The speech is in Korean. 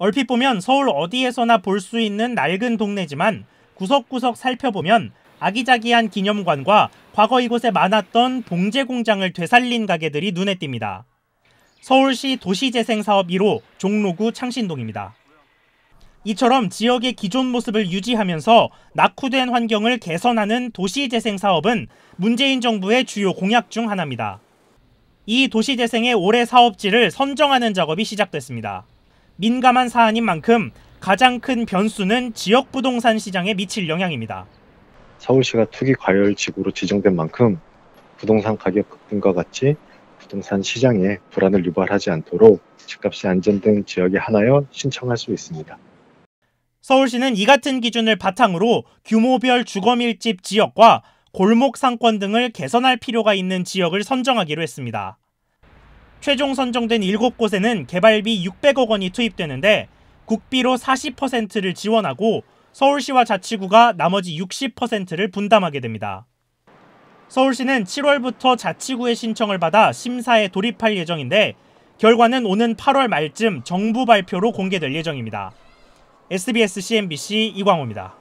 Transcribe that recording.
얼핏 보면 서울 어디에서나 볼 수 있는 낡은 동네지만 구석구석 살펴보면 아기자기한 기념관과 과거 이곳에 많았던 봉제 공장을 되살린 가게들이 눈에 띕니다. 서울시 도시재생사업 1호 종로구 창신동입니다. 이처럼 지역의 기존 모습을 유지하면서 낙후된 환경을 개선하는 도시재생 사업은 문재인 정부의 주요 공약 중 하나입니다. 이 도시재생의 올해 사업지를 선정하는 작업이 시작됐습니다. 민감한 사안인 만큼 가장 큰 변수는 지역 부동산 시장에 미칠 영향입니다. 서울시가 투기 과열 지구로 지정된 만큼 부동산 가격 급등과 같이 부동산 시장에 불안을 유발하지 않도록 집값이 안정된 지역에 하나여 신청할 수 있습니다. 서울시는 이 같은 기준을 바탕으로 규모별 주거밀집 지역과 골목 상권 등을 개선할 필요가 있는 지역을 선정하기로 했습니다. 최종 선정된 7곳에는 개발비 600억 원이 투입되는데 국비로 40%를 지원하고 서울시와 자치구가 나머지 60%를 분담하게 됩니다. 서울시는 7월부터 자치구의 신청을 받아 심사에 돌입할 예정인데 결과는 오는 8월 말쯤 정부 발표로 공개될 예정입니다. SBS CNBC 이광호입니다.